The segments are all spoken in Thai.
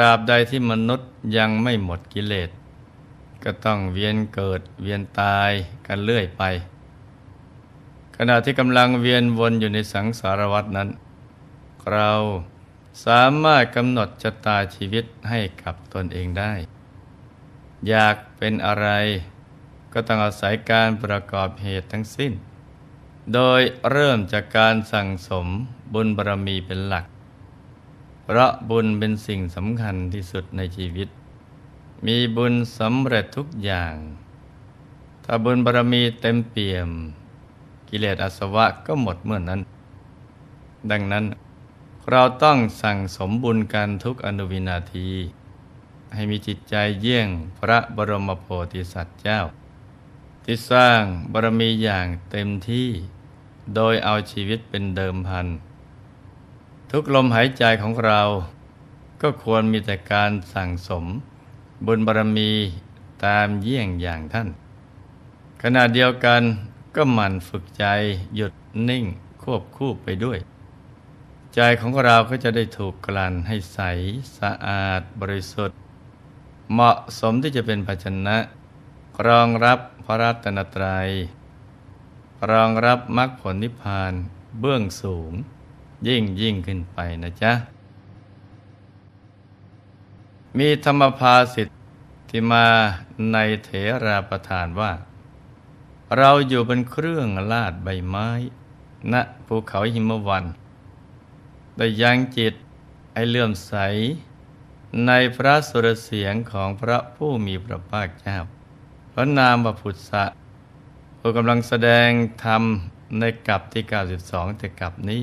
ราบใดที่มนุษย์ยังไม่หมดกิเลสก็ต้องเวียนเกิดเวียนตายกันเรื่อยไป ขณะที่กำลังเวียนวนอยู่ในสังสารวัตนั้น เราสามารถกำหนดชะตาชีวิตให้กับตนเองได้ อยากเป็นอะไรก็ต้องอาศัยการประกอบเหตุทั้งสิ้น โดยเริ่มจากการสั่งสมบุญบารมีเป็นหลักพราะบุญเป็นสิ่งสำคัญที่สุดในชีวิต มีบุญสำเร็จทุกอย่าง ถ้าบุญบารมีเต็มเปี่ยม กิเลสอาสวะก็หมดเมื่อนนั้น ดังนั้นเราต้องสั่งสมบุญกันทุกอนุวินาที ให้มีจิตใจเยี่ยงพระบรมโพธิสัตว์เจ้า ที่สร้างบารมีอย่างเต็มที่ โดยเอาชีวิตเป็นเดิมพันธทุกลมหายใจของเราก็ควรมีแต่การสั่งสม บุญบารมีตามเยี่ยงอย่างท่าน ขณะเดียวกันก็หมั่นฝึกใจหยุดนิ่งควบคู่ไปด้วย ใจของเราก็จะได้ถูกกลั่นให้ใส สะอาด บริสุทธิ์ เหมาะสมที่จะเป็นภาชนะรองรับพระรัตนตรยัยรองรับมรรคผลนิพพานเบื้องสูงยิ่งยิ่งขึ้นไปนะจ๊ะ มีธรรมภาสิทธิ์ที่มาในเถราประทานว่า เราอยู่บนเครื่องลาดใบไม้ ณภูเขาหิมวันแต่ยังจิตไอเลื่อมใส ในพระสุรเสียงของพระผู้มีพระภาคเจ้า พระนามบพุทธะผู้กำลังแสดงธรรมในกับที่ 92แต่กับนี้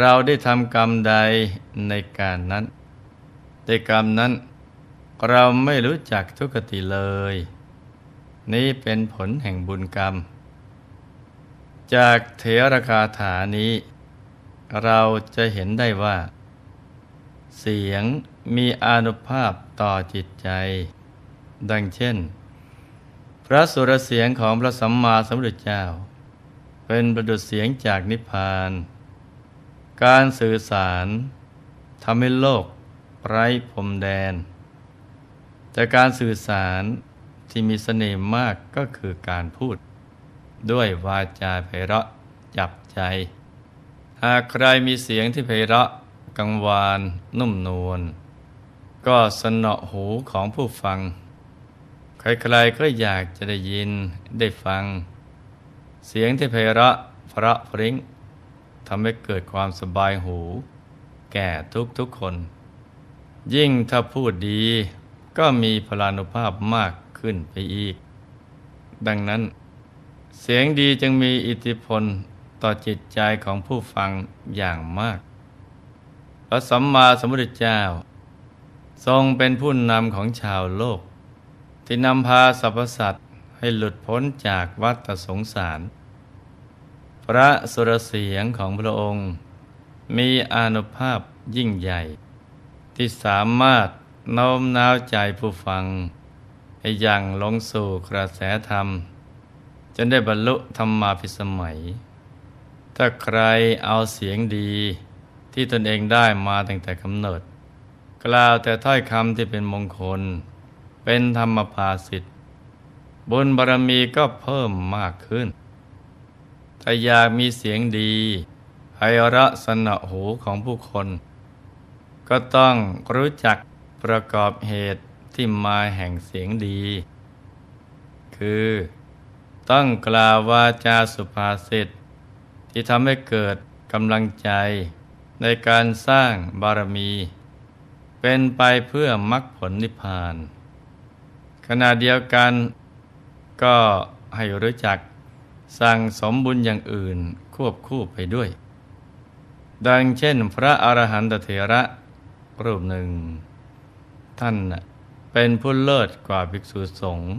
เราได้ทำกรรมใดในการนั้น แต่กรรมนั้นเราไม่รู้จักทุกติเลย นี่เป็นผลแห่งบุญกรรม จากเถรคาถานี้ เราจะเห็นได้ว่า เสียงมีอนุภาพต่อจิตใจ ดังเช่น พระสุรเสียงของพระสัมมาสัมพุทธเจ้า เป็นประดุษเสียงจากนิพพานการสื่อสารทำให้โลกไร้พรมแดน แต่การสื่อสารที่มีเสน่ห์มากก็คือการพูด ด้วยวาจาไพเราะจับใจหากใครมีเสียงที่ไพเราะกังวานนุ่มนวล ก็สนอหูของผู้ฟัง ใครๆก็อยากจะได้ยินได้ฟัง เสียงที่ไพเราะพระพริ้งทำให้เกิดความสบายหู แก่ทุกทุกคน ยิ่งถ้าพูดดีก็มีพลานุภาพมากขึ้นไปอีก ดังนั้น เสียงดีจึงมีอิทธิพลต่อจิตใจของผู้ฟังอย่างมากพระสัมมาสัมพุทธเจ้า ทรงเป็นผู้นำของชาวโลก ที่นำพาสรรพสัตว์ให้หลุดพ้นจากวัฏสงสารพระสุรเสียงของพระองค์ มีอานุภาพยิ่งใหญ่ ที่สามารถโน้มน้าวใจผู้ฟัง ให้ยังลงสู่กระแสธรรม จนได้บรรลุธรรมมาพิสมัย ถ้าใครเอาเสียงดีที่ตนเองได้มาตั้งแต่กำเนิด กล่าวแต่ถ้อยคำที่เป็นมงคล เป็นธรรมภาสิทธิบุญบารรมีก็เพิ่มมากขึ้นถ้าอยากมีเสียงดีไพเราะสนะหูของผู้คน ก็ต้องรู้จักประกอบเหตุที่มาแห่งเสียงดี คือต้องกล่าววาจาสุภาษิตที่ทำให้เกิดกำลังใจในการสร้างบารมี เป็นไปเพื่อมรรคผลนิพพาน ขณะเดียวกันก็ให้รู้จักสั่งสมบุญอย่างอื่นควบคู่ไปด้วย ดังเช่นพระอรหันตเถระ รูปหนึ่ง ท่านเป็นผู้เลิศกว่าภิกษุสงฆ์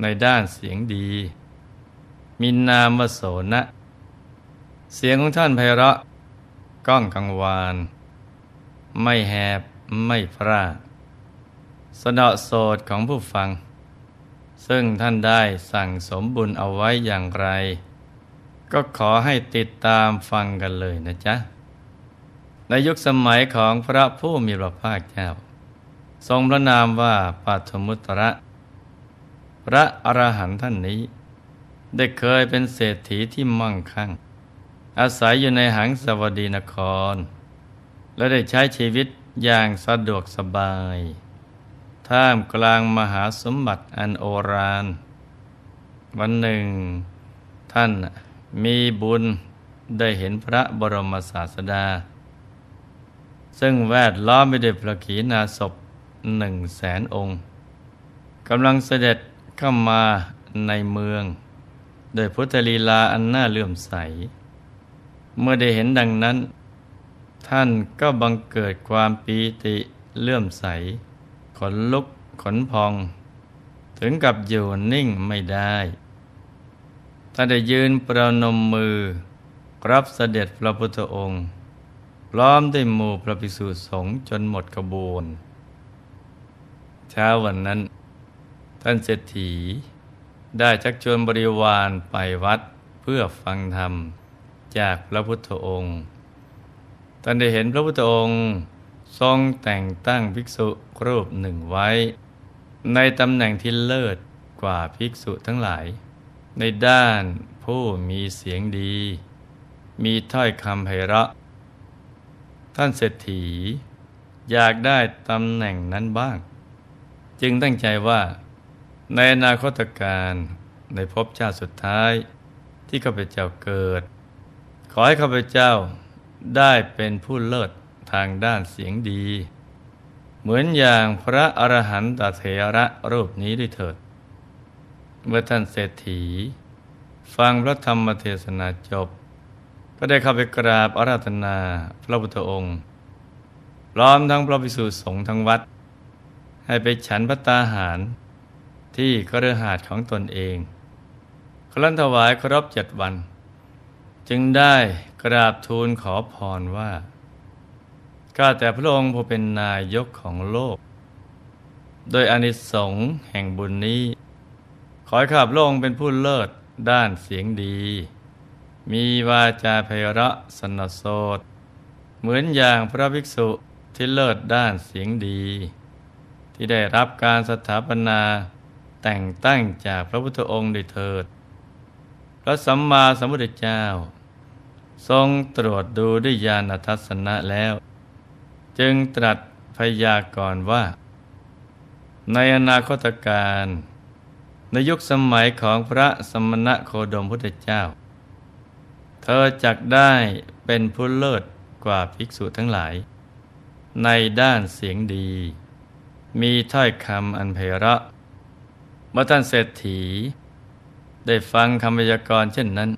ในด้านเสียงดีมีนามโสนะเสียงของท่านไพเราะก้องกังวานไม่แหบไม่พระสนอโสดของผู้ฟังซึ่งท่านได้สั่งสมบุญเอาไว้อย่างไร ก็ขอให้ติดตามฟังกันเลยนะจ๊ะ ในยุคสมัยของพระผู้มีพระภาคเจ้าทรงพระนามว่าปัทมุตระ พระอรหันต์ท่านนี้ ได้เคยเป็นเศรษฐีที่มั่งคั่งอาศัยอยู่ในหังสวดีนคร และได้ใช้ชีวิตอย่างสะดวกสบายท่ามกลางมหาสมบัติอันโอรารวันหนึ่ง ท่านมีบุญได้เห็นพระบรมศาสดา ซึ่งแวดล้อมไปด้วยพระขีณาสพหนึ่งแสนองค์กำลังเสด็จเข้ามาในเมือง โดยพุทธลีลาอันน่าเลื่อมใส เมื่อได้เห็นดังนั้น ท่านก็บังเกิดความปีติเลื่อมใสขนลุกขนพอง ถึงกับอยู่นิ่งไม่ได้ ท่านได้ยืนประนมมือรับเสด็จพระพุทธองค์ พร้อมด้วยหมู่พระภิกษุสงฆ์จนหมดกระบวนเช้าวันนั้น ท่านเศรษฐีได้ชักชวนบริวารไปวัดเพื่อฟังธรรมจากพระพุทธองค์ ท่านได้เห็นพระพุทธองค์ทรงแต่งตั้งภิกษุรูปหนึ่งไว้ ในตำแหน่งที่เลิศกว่าภิกษุทั้งหลาย ในด้านผู้มีเสียงดี มีถ้อยคำไพเราะท่านเศรษฐีอยากได้ตำแหน่งนั้นบ้าง จึงตั้งใจว่า ในอนาคตการในภพชาติสุดท้ายที่ข้าพเจ้าเกิด ขอให้ข้าพเจ้าได้เป็นผู้เลิศทางด้านเสียงดี เหมือนอย่างพระอรหันตเถระรูปนี้ด้วยเถิด เมื่อท่านเศรษฐี ฟังพระธรรมเทศนาจบ ก็ได้เข้าไปกราบอาราธนาพระพุทธองค์ร้อมทั้งพระภิกษุสงฆ์ทั้งวัด ให้ไปฉันพระตาหารที่กระหาดของตนเอง ครั้นถวายครบเจ็ดวัน จึงได้กราบทูลขอพรว่าก็แต่พระองค์ผู้เป็นนายกของโลก โดยอนิสงส์แห่งบุญนี้ ขอข้าพระองค์เป็นผู้เลิศด้านเสียงดี มีวาจาไพเราะสนสดเหมือนอย่างพระภิกษุที่เลิศด้านเสียงดี ที่ได้รับการสถาปนาแต่งตั้งจากพระพุทธองค์ด้วยเถิดพระสัมมาสัมพุทธเจ้า ทรงตรวจดูด้วยญาณทัศนะแล้วจึงตรัสพยากรณ์ว่า ในอนาคตการในยุคสมัยของพระสมณะโคดมพุทธเจ้า เธอจักได้เป็นผู้เลิศกว่าภิกษุทั้งหลาย ในด้านเสียงดี มีถ้อยคำอันเพระเมื่อท่านเศรษฐี ได้ฟังคำพยากรณ์เช่นนั้น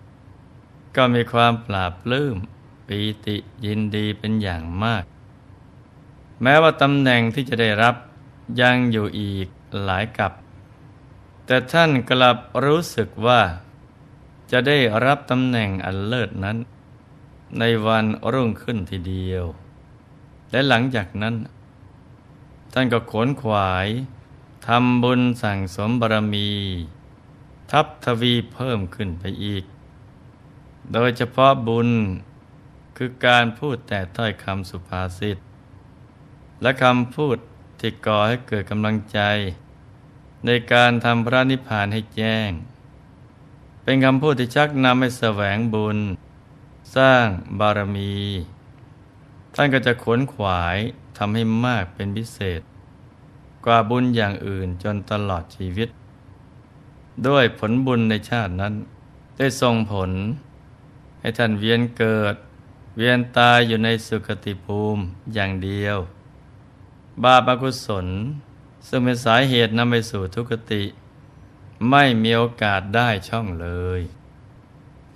ก็มีความปราบปลื้มปีติยินดีเป็นอย่างมากแม้ว่าตำแหน่งที่จะได้รับยังอยู่อีกหลายกับ แต่ท่านกลับรู้สึกว่า จะได้รับตำแหน่งอันเลิศนั้น ในวันรุ่งขึ้นทีเดียว และหลังจากนั้น ท่านก็ขนขวายทำบุญสั่งสมบารมี ทับทวีเพิ่มขึ้นไปอีก โดยเฉพาะบุญคือการพูดแต่ถ้อยคำสุภาษิตและคำพูดที่ก่อให้เกิดกำลังใจ ในการทำพระนิพพานให้แจ้ง เป็นคำพูดที่ชักนำให้แสวงบุญ สร้างบารมีท่านก็จะขนขวายทำให้มากเป็นพิเศษ กว่าบุญอย่างอื่นจนตลอดชีวิต ด้วยผลบุญในชาตินั้น ได้ส่งผลให้ท่านเวียนเกิด เวียนตายอยู่ในสุคติภูมิอย่างเดียวบาปอกุศลซึ่งเป็นสาเหตุนำไปสู่ทุกขติ ไม่มีโอกาสได้ช่องเลย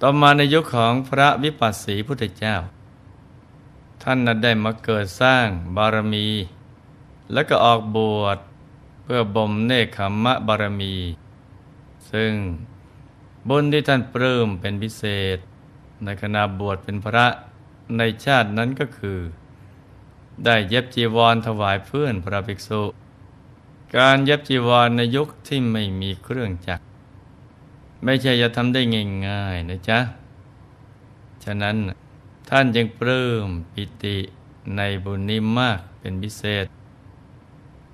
ต่อมาในยุคของพระวิปัสสีพุทธเจ้า ท่านนั้นได้มาเกิดสร้างบารมี และก็ออกบวชเพื่อบ่มเนคขมะบารมี ซึ่ง บุญที่ท่านปลื้มเป็นพิเศษ ในขณะบวชเป็นพระในชาตินั้นก็คือได้เย็บจีวรถวายเพื่อนพระภิกษุ การเย็บจีวรในยุคที่ไม่มีเครื่องจักร ไม่ใช่จะทำได้ง่ายๆนะจ๊ะ ฉะนั้นท่านจึงปลื้มปิติในบุญนี้มากเป็นพิเศษ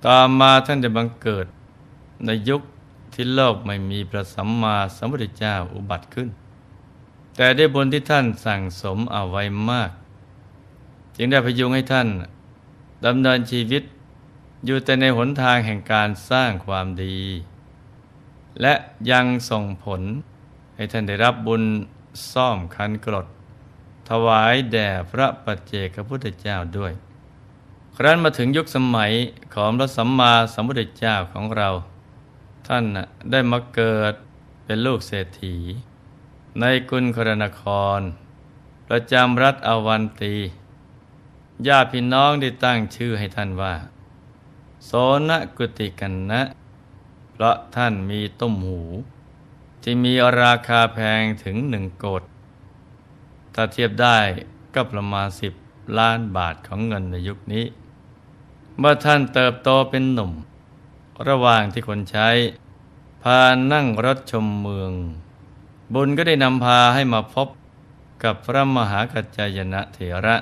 ต่อมาท่านจะบังเกิดในยุคที่โลกไม่มีพระสัมมาสัมพุทธเจ้าอุบัติขึ้น แต่ได้บุญที่ท่านสั่งสมเอาไว้มาก จึงได้พยุงให้ท่านดำเนินชีวิตอยู่แต่ในหนทางแห่งการสร้างความดี และยังส่งผลให้ท่านได้รับบุญซ่อมคันกรด ถวายแด่พระปัจเจกพุทธเจ้าด้วย ครั้นมาถึงยุคสมัยของพระสัมมาสัมพุทธเจ้าของเรา ท่านได้มาเกิดเป็นลูกเศรษฐี ในกุลครนคร ประจำรัฐอวันตีญาติพี่น้องได้ตั้งชื่อให้ท่านว่าโสนกุติกันนะ เพราะท่านมีต้มหู ที่มีราคาแพงถึงหนึ่งโกดถ้าเทียบได้ก็ประมาณสิบล้านบาทของเงินในยุคนี้ เมื่อท่านเติบโตเป็นหนุ่ม ระหว่างที่คนใช้ พานั่งรถชมเมือง บุญก็ได้นำพาให้มาพบกับพระมหากัจจายนะเถระ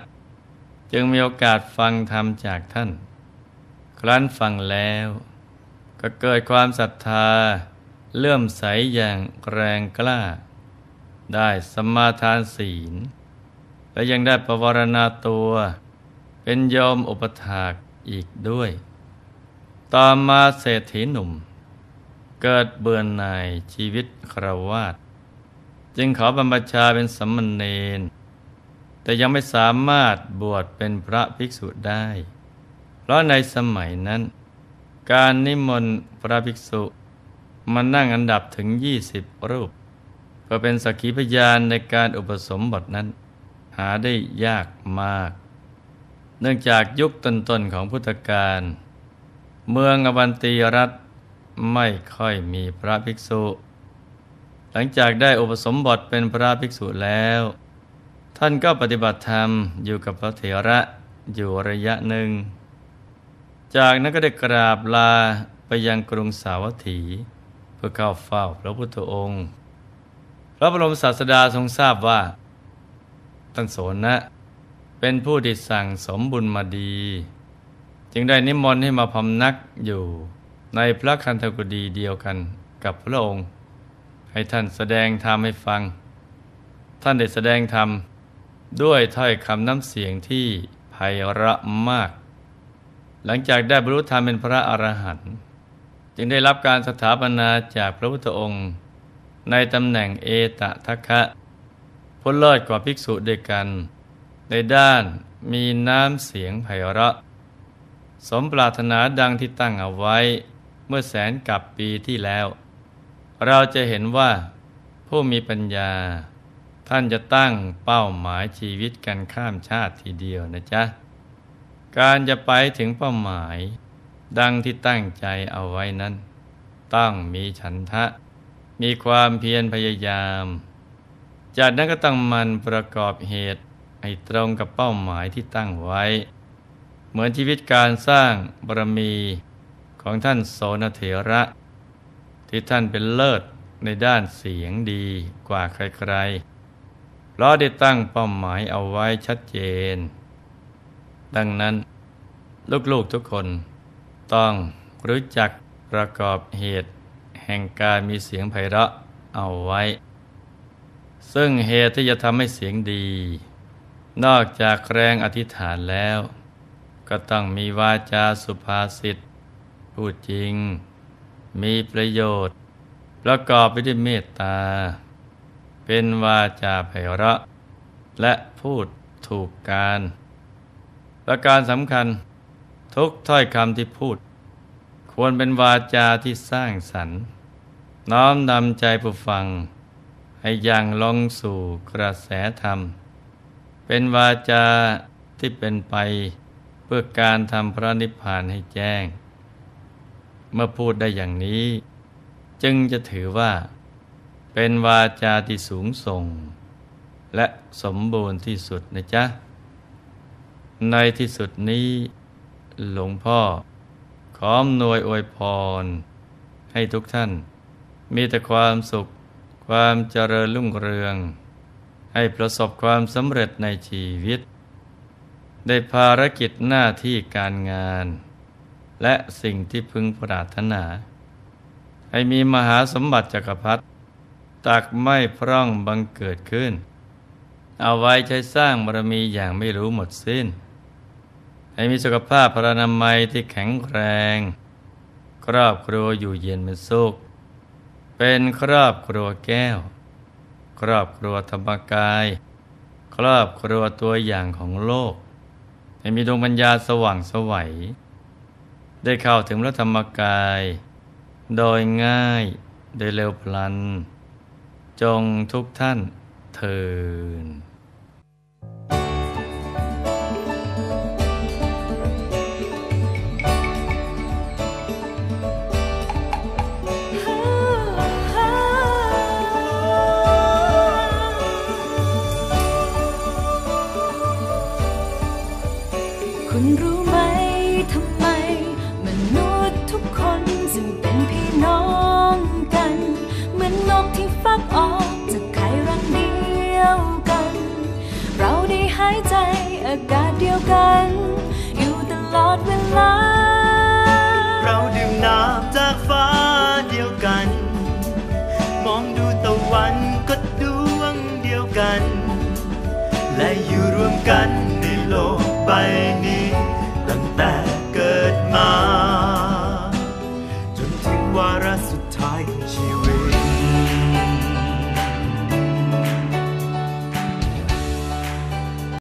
จึงมีโอกาสฟังธรรมจากท่าน ครั้นฟังแล้ว ก็เกิดความศรัทธาเลื่อมใสอย่างแรงกล้า ได้สมาทานศีล และยังได้ประวรณาตัวเป็นยอมอุปถากอีกด้วย ต่อมาเศรษฐีหนุ่ม เกิดเบื่อหน่ายชีวิตครวาด จึงขอบรรพชาเป็นสมมณเณรแต่ยังไม่สามารถบวชเป็นพระภิกษุได้ เพราะในสมัยนั้น การนิมนต์พระภิกษุมานั่งอันดับถึง 20 รูป เพื่อเป็นสักขีพยานในการอุปสมบทนั้นหาได้ยากมาก เนื่องจากยุคต้นๆ ของพุทธกาลเมืองอวันตีรัฐไม่ค่อยมีพระภิกษุ หลังจากได้อุปสมบทเป็นพระภิกษุแล้วท่านก็ปฏิบัติธรรมอยู่กับพระเถระอยู่ระยะหนึ่ง จากนั้นก็ได้กราบลาไปยังกรุงสาวัตถี เพื่อเข้าเฝ้าพระพุทธองค์ พระบรมศาสดาทรงทราบว่า ตั้งโสนะเป็นผู้ติดสั่งสมบุญมาดี จึงได้นิมนต์ให้มาพำนักอยู่ในพระคันธกุฎีเดียวกันกับพระองค์ ให้ท่านแสดงธรรมให้ฟัง ท่านได้แสดงธรรมด้วยถ้อยคำน้ำเสียงที่ไพเราะมาก หลังจากได้บรรลุธรรมเป็นพระอรหันต์จึงได้รับการสถาปนาจากพระพุทธองค์ ในตำแหน่งเอตทัคคะพ้นเลิศกว่าภิกษุด้วยกัน ในด้านมีน้ำเสียงไพเราะสมปรารถนาดังที่ตั้งเอาไว้เมื่อแสนกับปีที่แล้ว เราจะเห็นว่าผู้มีปัญญาท่านจะตั้งเป้าหมายชีวิตกันข้ามชาติทีเดียวนะจ๊ะ การจะไปถึงเป้าหมาย ดังที่ตั้งใจเอาไว้นั้น ต้องมีฉันทะ มีความเพียรพยายามจากนั้นก็ต้องมันประกอบเหตุให้ตรงกับเป้าหมายที่ตั้งไว้ เหมือนชีวิตการสร้างบารมีของท่านโสนเถระ ที่ท่านเป็นเลิศในด้านเสียงดีกว่าใครๆเพราะได้ตั้งเป้าหมายเอาไว้ชัดเจน ดังนั้นลูกๆทุกคนต้องรู้จักประกอบเหตุ แห่งการมีเสียงไพเราะเอาไว้ ซึ่งเหตุที่จะทำให้เสียงดี นอกจากแรงอธิษฐานแล้ว ก็ต้องมีวาจาสุภาษิตพูดจริง มีประโยชน์ ประกอบไปด้วยเมตตาเป็นวาจาไพเราะและพูดถูกการประการสำคัญทุกถ้อยคำที่พูด ควรเป็นวาจาที่สร้างสรรค์ น้อมนำใจผู้ฟังให้ยังลงสู่กระแสธรรม เป็นวาจาที่เป็นไปเพื่อการทำพระนิพพานให้แจ้ง เมื่อพูดได้อย่างนี้ จึงจะถือว่าเป็นวาจาที่สูงส่ง และสมบูรณ์ที่สุดนะจ๊ะ ในที่สุดนี้หลวงพ่อ ขอมนวยอวยพรให้ทุกท่าน มีแต่ความสุข ความเจริญรุ่งเรือง ให้ประสบความสำเร็จในชีวิต ได้ภารกิจหน้าที่การงาน และสิ่งที่พึงปรารถนา ให้มีมหาสมบัติจักรพรรดิตักไม่พร่องบังเกิดขึ้น เอาไว้ใช้สร้างบารมีอย่างไม่รู้หมดสิ้น ให้มีสุขภาพพระนามัยที่แข็งแรง ครอบครัวอยู่เย็นเป็นสุขเป็นครอบครัวแก้ว ครอบครัวธรรมกาย ครอบครัวตัวอย่างของโลก ให้มีดวงปัญญาสว่างสวัยได้เข้าถึงพระธรรมกาย โดยง่ายโดยเร็วพลันจงทุกท่านเทินลาเราดื่มน้ำจากฟ้าเดียวกัน มองดูตะวันก็ดวงเดียวกัน และอยู่รวมกัน